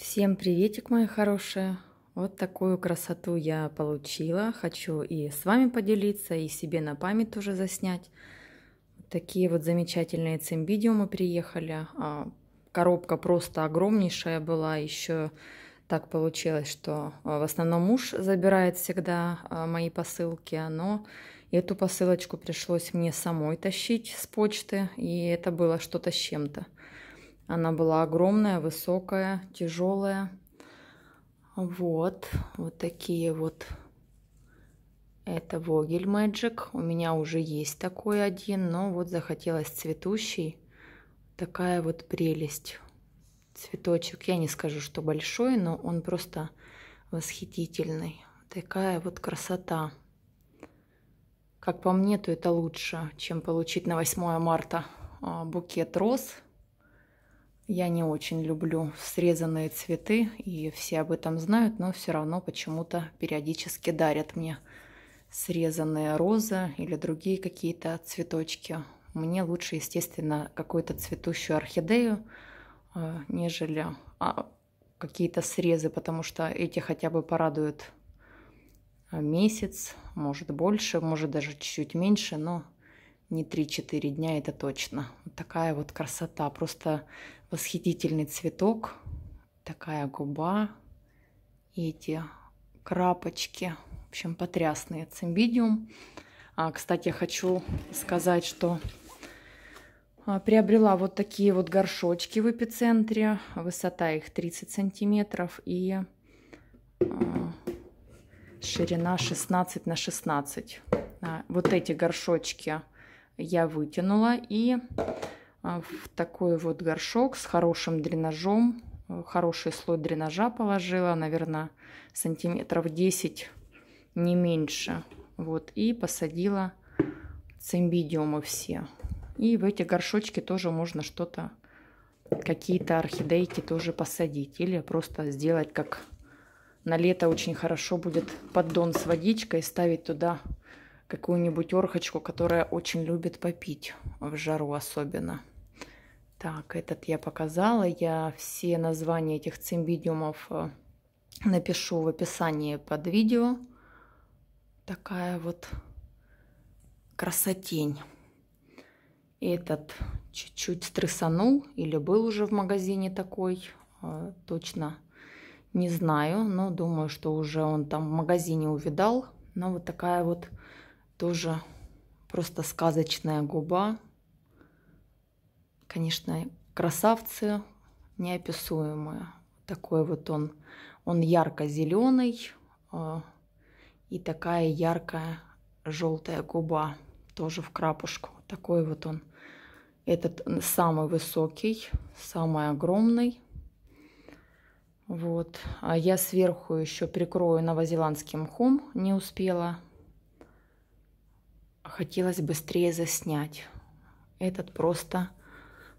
Всем приветик, мои хорошие! Вот такую красоту я получила. Хочу и с вами поделиться, и себе на память тоже заснять. Вот такие вот замечательные цимбидиумы приехали. А, коробка просто огромнейшая была. Еще так получилось, что а, в основном муж забирает всегда а, мои посылки, но эту посылочку пришлось мне самой тащить с почты, и это было что-то с чем-то. Она была огромная, высокая, тяжелая. Вот, вот такие вот. Это Vogel Magic. У меня уже есть такой один, но вот захотелось цветущий. Такая вот прелесть. Цветочек, я не скажу, что большой, но он просто восхитительный. Такая вот красота. Как по мне, то это лучше, чем получить на 8 марта а, букет роз – я не очень люблю срезанные цветы, и все об этом знают, но все равно почему-то периодически дарят мне срезанные розы или другие какие-то цветочки. Мне лучше, естественно, какую-то цветущую орхидею, а, нежели а, какие-то срезы, потому что эти хотя бы порадуют а, месяц, может больше, может даже чуть-чуть меньше, но не 3-4 дня, это точно. Вот такая вот красота, просто восхитительный цветок, такая губа и эти крапочки. В общем, потрясный цимбидиум. А, кстати, я хочу сказать, что а, приобрела вот такие вот горшочки в эпицентре. Высота их 30 сантиметров и а, ширина 16 на 16. А, вот эти горшочки я вытянула и а, в такой вот горшок с хорошим дренажом, э, хороший слой дренажа положила, наверное, сантиметров 10, не меньше. Вот, и посадила цимбидиумы все. И в эти горшочки тоже можно что-то, какие-то орхидейки тоже посадить. Или просто сделать, как на лето очень хорошо будет поддон с водичкой, ставить туда какую-нибудь орхочку, которая очень любит попить, в жару особенно. Так, этот я показала. Я все названия этих цимбидиумов э, напишу в описании под видео. Такая вот красотень. Этот чуть-чуть стрессанул или был уже в магазине такой, э, точно не знаю, но думаю, что уже он там в магазине увидал. Но вот такая вот тоже просто сказочная губа. Конечно, красавцы неописуемые. Такой вот он. Он ярко-зеленый а, и такая яркая желтая губа тоже в крапушку. Такой вот он. Этот самый высокий, самый огромный. Вот. А я сверху еще прикрою новозеландским мхом, не успела хотелось быстрее заснять. Этот просто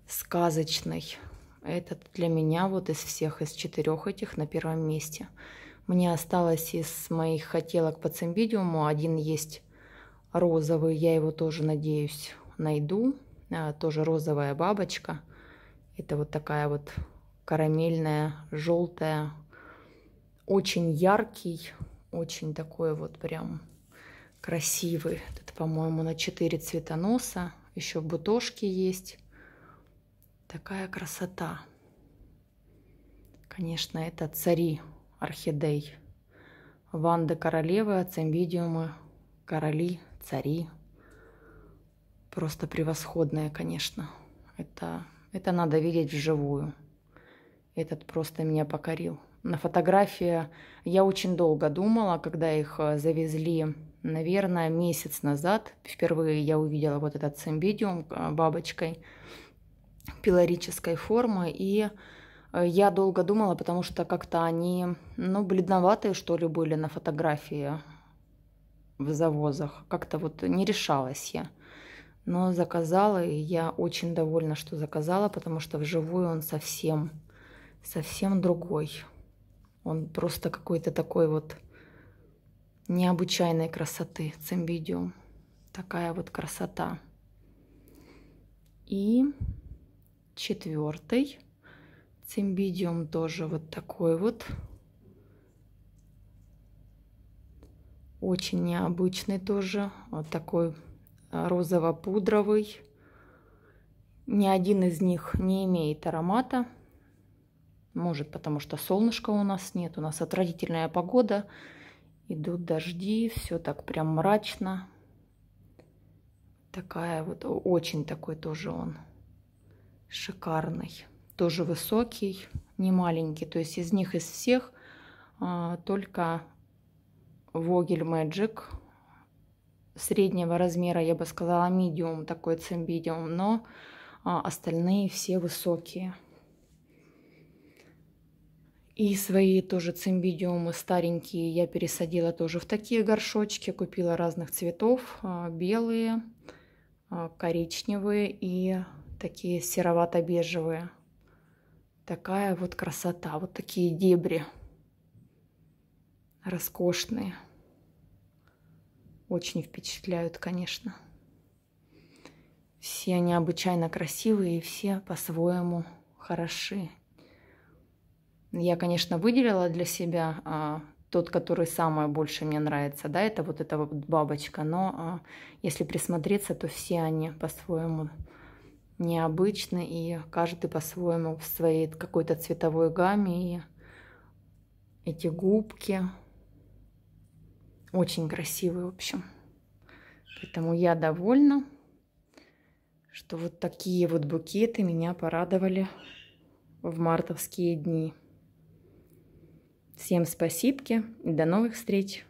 сказочный. Этот для меня вот из всех, из четырех этих на первом месте. Мне осталось из моих хотелок по цимбидиуму. Один есть розовый, я его тоже, надеюсь, найду. А, тоже розовая бабочка. Это вот такая вот карамельная, желтая. Очень яркий, очень такой вот прям красивый по-моему, на 4 цветоноса. Еще бутошки есть. Такая красота. Конечно, это цари орхидей. Ванды королевы, ацимбидиумы, короли, цари. Просто превосходная, конечно. Это, это надо видеть вживую. Этот просто меня покорил. На фотографии я очень долго думала, когда их э, завезли наверное, месяц назад впервые я увидела вот этот цимбидиум э, бабочкой пилорической формы, и э, я долго думала, потому что как-то они, ну, бледноватые, что ли, были на фотографии в завозах. Как-то вот не решалась я. Но заказала, и я очень довольна, что заказала, потому что вживую он совсем, совсем другой. Он просто какой-то такой вот необычайной красоты цимбидиум. Такая вот красота. И четвертый цимбидиум тоже вот такой вот. Очень необычный тоже. Вот такой а, розово-пудровый. Ни один из них не имеет аромата. Может, потому что солнышка у нас нет. У нас отвратительная погода. Идут дожди, все так прям мрачно. Такая вот, очень такой тоже он шикарный. Тоже высокий, не маленький. То есть из них, из всех, а, только Vogel Magic среднего размера, я бы сказала, medium такой цимбидиум, но а, остальные все высокие. И свои тоже цимбидиумы старенькие я пересадила тоже в такие горшочки. Купила разных цветов. А, белые, а, коричневые и такие серовато-бежевые. Такая вот красота. Вот такие дебри. Роскошные. Очень впечатляют, конечно. Все необычайно красивые и все по-своему хороши. Я, конечно, выделила для себя а, тот, который самое больше мне нравится, да, это вот эта вот бабочка, но а, если присмотреться, то все они по-своему необычны, и каждый по-своему в своей какой-то цветовой гамме, и эти губки очень красивые, в общем. Поэтому я довольна, что вот такие вот букеты меня порадовали в мартовские дни. Всем спасибо и до новых встреч!